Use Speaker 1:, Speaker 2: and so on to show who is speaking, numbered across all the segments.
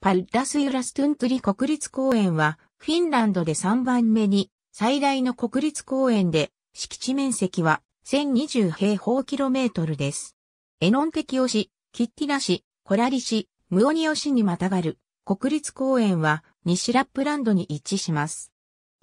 Speaker 1: パルダスユラストゥントリ国立公園は、フィンランドで3番目に最大の国立公園で、敷地面積は1020平方キロメートルです。エノンテキオシ、キッティラシ、コラリシ、ムオニオシにまたがる国立公園は西ラップランドに一致します。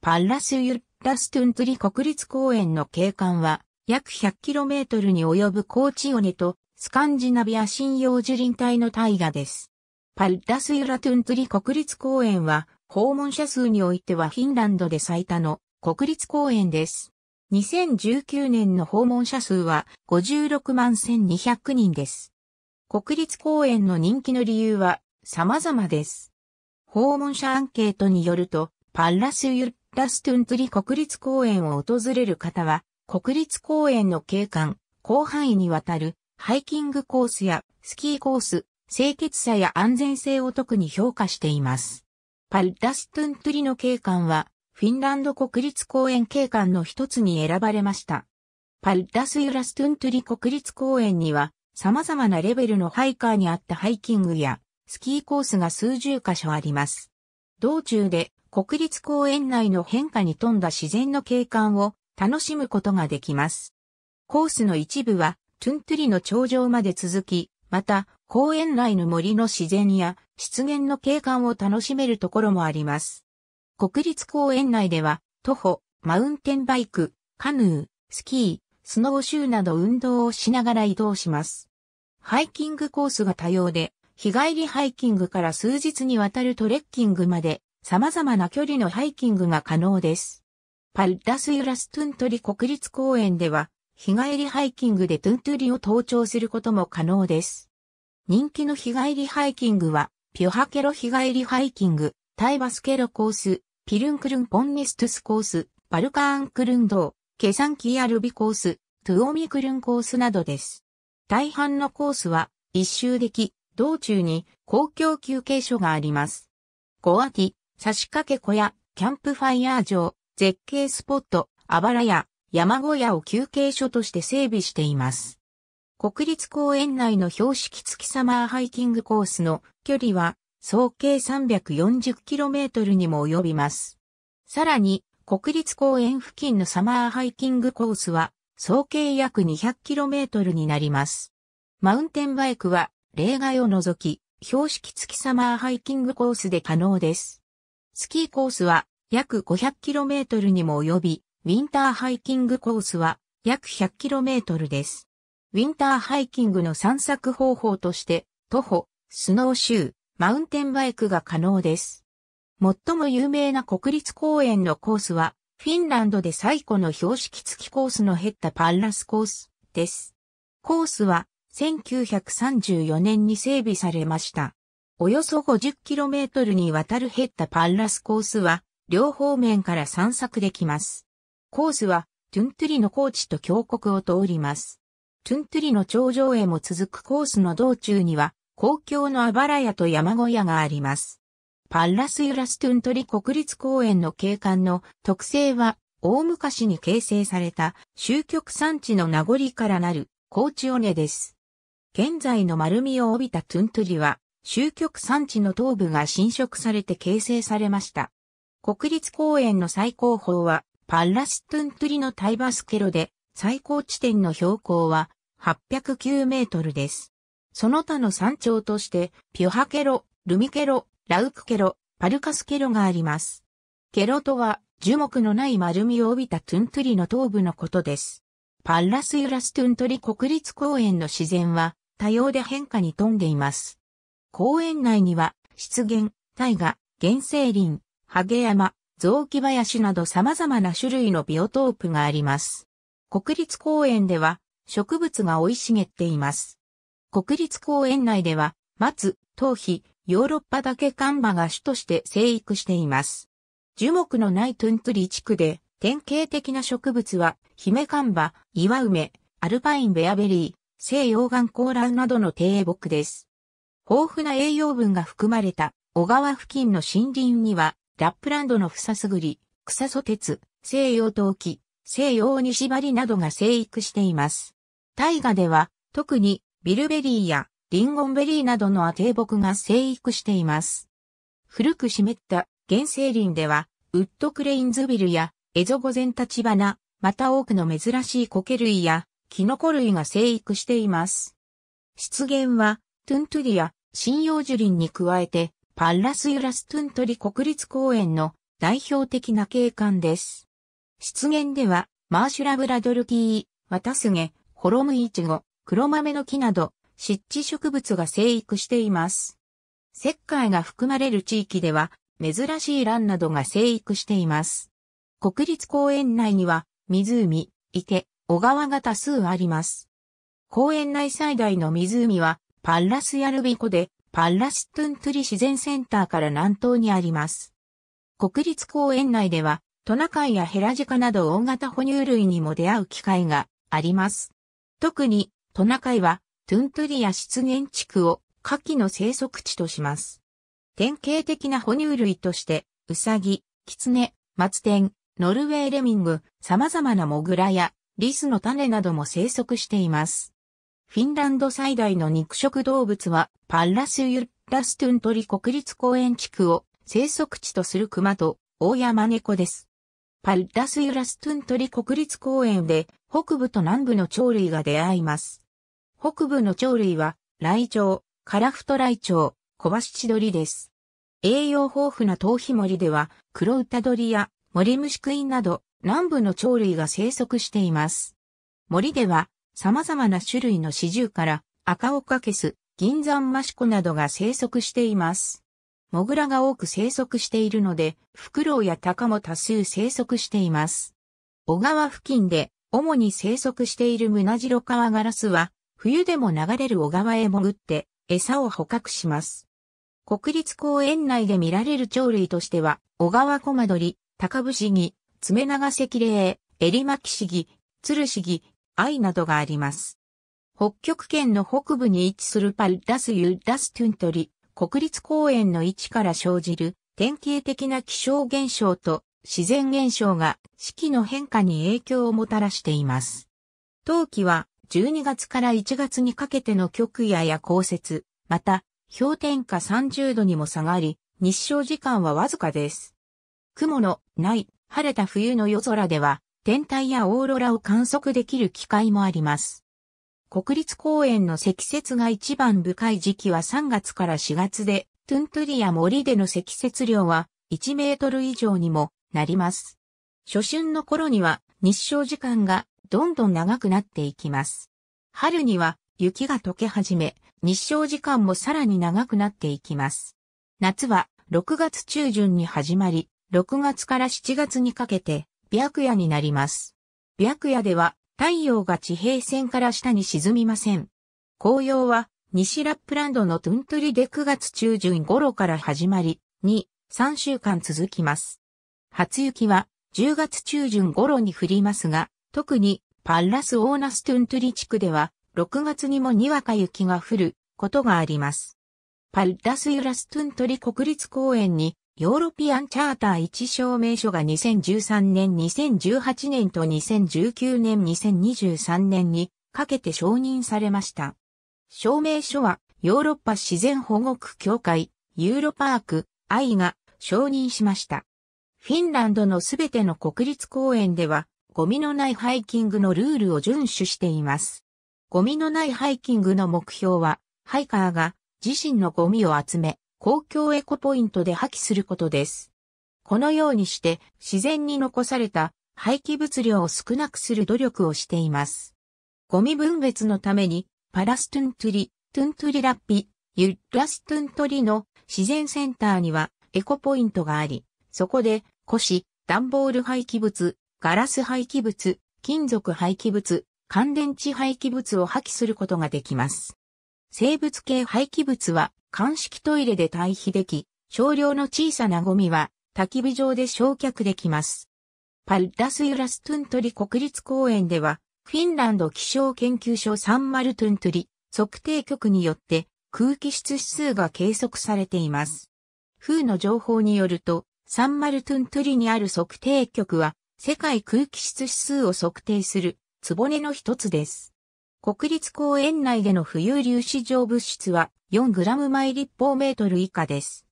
Speaker 1: パルラスユラストゥントリ国立公園の景観は約1 0 0トルに及ぶコーチオネとスカンジナビア信用樹林帯の大河です。パルラスユラトゥンツリ国立公園は、訪問者数においてはフィンランドで最多の国立公園です。2019年の訪問者数は56万1200人です。国立公園の人気の理由は様々です。訪問者アンケートによると、パッラスユラストゥンツリ国立公園を訪れる方は、国立公園の景観、広範囲にわたるハイキングコースやスキーコース、清潔さや安全性を特に評価しています。パルダストゥントゥリの景観は、フィンランド国立公園景観の一つに選ばれました。パルダスユラストゥントゥリ国立公園には、様々なレベルのハイカーにあったハイキングや、スキーコースが数十箇所あります。道中で国立公園内の変化に富んだ自然の景観を楽しむことができます。コースの一部はトゥントゥリの頂上まで続き、また公園内の森の自然や湿原の景観を楽しめるところもあります。国立公園内では、徒歩、マウンテンバイク、カヌー、スキー、スノーシューなど運動をしながら移動します。ハイキングコースが多様で、日帰りハイキングから数日にわたるトレッキングまで、様々な距離のハイキングが可能です。パルダスユラストゥントリ国立公園では、日帰りハイキングでトゥントゥリを登頂することも可能です。人気の日帰りハイキングは、ピョハケロ日帰りハイキング、タイバスケロコース、ピルンクルンポンニストゥスコース、バルカーンクルンドー、ケサンキアルビコース、トゥオミクルンコースなどです。大半のコースは一周でき、道中に公共休憩所があります。ゴアティ、差し掛け小屋、キャンプファイヤー場、絶景スポット、あばらや山小屋を休憩所として整備しています。国立公園内の標識付きサマーハイキングコースの距離は総計 340km にも及びます。さらに、国立公園付近のサマーハイキングコースは総計約 200km になります。マウンテンバイクは例外を除き、標識付きサマーハイキングコースで可能です。スキーコースは約 500km にも及び、ウィンターハイキングコースは約 100km です。ウィンターハイキングの散策方法として、徒歩、スノーシュー、マウンテンバイクが可能です。最も有名な国立公園のコースは、フィンランドで最古の標識付きコースのヘッタパンラスコースです。コースは1934年に整備されました。およそ 50km にわたるヘッタパンラスコースは両方面から散策できます。コースはトゥントゥリの高地と峡谷を通ります。トゥントゥリの頂上へも続くコースの道中には、公共のあばら屋と山小屋があります。パッラスユラストゥントリ国立公園の景観の特性は、大昔に形成された終局産地の名残からなる高知尾根です。現在の丸みを帯びたトゥントゥリは、終局産地の東部が侵食されて形成されました。国立公園の最高峰は、パッラストゥントゥリのタイバスケロで、最高地点の標高は809メートルです。その他の山頂として、ピュハケロ、ルミケロ、ラウクケロ、パルカスケロがあります。ケロとは、樹木のない丸みを帯びたトゥントゥリの頭部のことです。パッラスユラストゥントリ国立公園の自然は、多様で変化に富んでいます。公園内には、湿原、大河、原生林、ハゲ山、雑木林など様々な種類のビオトープがあります。国立公園では、植物が生い茂っています。国立公園内では、松、頭皮、ヨーロッパだけカンバが主として生育しています。樹木のないトゥントゥリ地区で、典型的な植物は、ヒメカンバ、岩梅、アルパインベアベリー、西洋岩コーランなどの低木です。豊富な栄養分が含まれた小川付近の森林には、ラップランドのフサスグリ、草ソ鉄、西洋陶器、西洋西張などが生育しています。大河では、特にビルベリーやリンゴンベリーなどの低木が生育しています。古く湿った原生林では、ウッドクレインズビルやエゾゴゼンタチバナ、また多くの珍しい苔類やキノコ類が生育しています。湿原は、トゥントゥリや針葉樹林に加えて、パッラスユラストゥントリ国立公園の代表的な景観です。湿原では、マーシュラブラドルキー、ワタスゲ、コロムイチゴ、黒豆の木など、湿地植物が生育しています。石灰が含まれる地域では、珍しい蘭などが生育しています。国立公園内には、湖、池、小川が多数あります。公園内最大の湖は、パッラスヤルビ湖で、パッラストゥントゥリ自然センターから南東にあります。国立公園内では、トナカイやヘラジカなど大型哺乳類にも出会う機会があります。特にトナカイはトゥントゥリや湿原地区を下記の生息地とします。典型的な哺乳類として、ウサギ、キツネ、マツテン、ノルウェーレミング、様々なモグラやリスの種なども生息しています。フィンランド最大の肉食動物はパッラスユッラストゥントリ国立公園地区を生息地とする熊と大山猫です。パルダス・ユラストゥントリ国立公園で北部と南部の鳥類が出会います。北部の鳥類は、ライチョウ、カラフトライチョウ、コバシチドリです。栄養豊富な頭皮森では、クロウタドリやモリムシクイなど、南部の鳥類が生息しています。森では、様々な種類のシジュウから、赤オカケス、銀山マシコなどが生息しています。モグラが多く生息しているので、フクロウやタカも多数生息しています。小川付近で主に生息しているムナジロカワガラスは、冬でも流れる小川へ潜って餌を捕獲します。国立公園内で見られる鳥類としては、小川コマドリ、高ブシギ、ツメナガセキレイ、エリマキシギ、ツルシギ、アイなどがあります。北極圏の北部に位置するパルダス・ユーダス・トゥントリ、国立公園の位置から生じる典型的な気象現象と自然現象が四季の変化に影響をもたらしています。冬季は12月から1月にかけての極夜や降雪、また氷点下30度にも下がり、日照時間はわずかです。雲のない晴れた冬の夜空では天体やオーロラを観測できる機会もあります。国立公園の積雪が一番深い時期は3月から4月で、トゥントゥリや森での積雪量は1メートル以上にもなります。初春の頃には日照時間がどんどん長くなっていきます。春には雪が溶け始め、日照時間もさらに長くなっていきます。夏は6月中旬に始まり、6月から7月にかけて白夜になります。白夜では太陽が地平線から下に沈みません。紅葉は西ラップランドのトゥントリで9月中旬頃から始まり、2、3週間続きます。初雪は10月中旬頃に降りますが、特にパッラスオーナストゥントリ地区では6月にもにわか雪が降ることがあります。パッラスユラストゥントリ国立公園にヨーロピアンチャーター1証明書が2013年、2018年と2019年、2023年にかけて承認されました。証明書はヨーロッパ自然保護区協会、ユーロパーク、愛が承認しました。フィンランドのすべての国立公園では、ゴミのないハイキングのルールを遵守しています。ゴミのないハイキングの目標は、ハイカーが自身のゴミを集め、公共エコポイントで破棄することです。このようにして自然に残された廃棄物量を少なくする努力をしています。ゴミ分別のためにパラストゥントゥリ、トゥントゥリラッピ、ユッラストゥントリの自然センターにはエコポイントがあり、そこで古紙、段ボール廃棄物、ガラス廃棄物、金属廃棄物、乾電池廃棄物を破棄することができます。生物系廃棄物は乾式トイレで対比でき、少量の小さなゴミは焚き火場で焼却できます。パルダスユラストゥントリ国立公園では、フィンランド気象研究所サンマルトゥントリ測定局によって空気質指数が計測されています。風の情報によると、サンマルトゥントリにある測定局は、世界空気質指数を測定する、つぼねの一つです。国立公園内での浮遊粒子状物質は、4g 毎立方メートル以下です。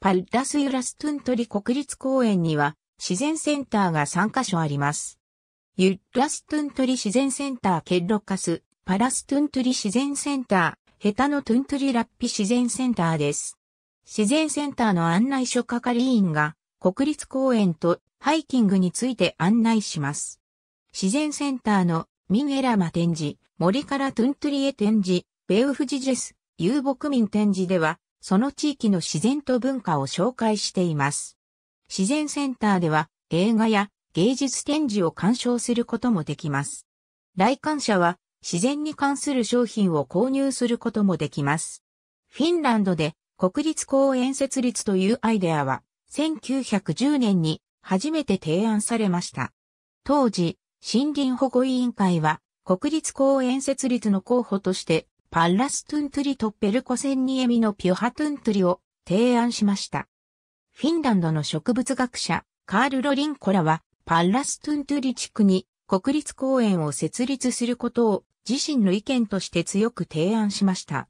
Speaker 1: パルラスユラストゥントリ国立公園には自然センターが3カ所あります。ユラストゥントリ自然センターケッロカス、パラストゥントリ自然センター、ヘタのトゥントリラッピ自然センターです。自然センターの案内所係員が国立公園とハイキングについて案内します。自然センターのミンエラマ展示、森からトゥントリエ展示、ベウフジジェス、遊牧民展示では、その地域の自然と文化を紹介しています。自然センターでは映画や芸術展示を鑑賞することもできます。来館者は自然に関する商品を購入することもできます。フィンランドで国立公園設立というアイデアは1910年に初めて提案されました。当時、森林保護委員会は国立公園設立の候補としてパッラストゥントゥリとペルコセンニエミのピュハトゥントゥリを提案しました。フィンランドの植物学者、カール・ロリンコラは、パッラストゥントゥリ地区に国立公園を設立することを自身の意見として強く提案しました。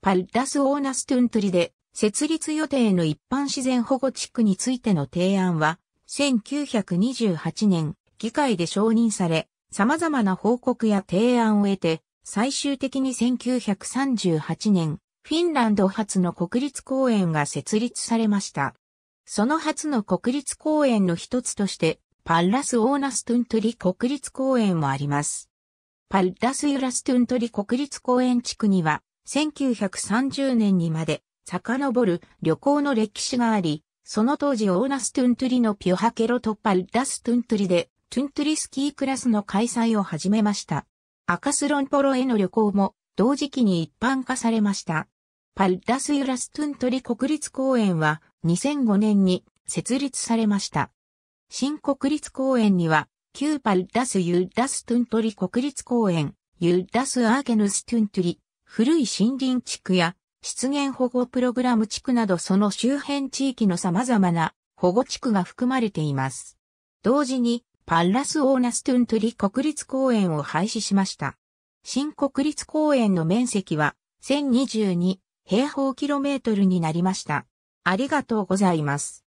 Speaker 1: パッラス・オーナストゥントゥリで設立予定の一般自然保護地区についての提案は、1928年議会で承認され、様々な報告や提案を得て、最終的に1938年、フィンランド初の国立公園が設立されました。その初の国立公園の一つとして、パッラス・オーナストゥントリ国立公園もあります。パッラス・ユラストゥントリ国立公園地区には、1930年にまで遡る旅行の歴史があり、その当時オーナストゥントリのピョハケロとパッラストゥントリで、トゥントリスキークラスの開催を始めました。アカスロンポロへの旅行も同時期に一般化されました。パルダス・ユラストゥントリ国立公園は2005年に設立されました。新国立公園には、旧パルダス・ユラストゥントリ国立公園、ユラス・アーケヌストゥントリ、古い森林地区や湿原保護プログラム地区などその周辺地域の様々な保護地区が含まれています。同時にパンラス・オーナストゥントゥリ国立公園を廃止しました。新国立公園の面積は1022平方キロメートルになりました。ありがとうございます。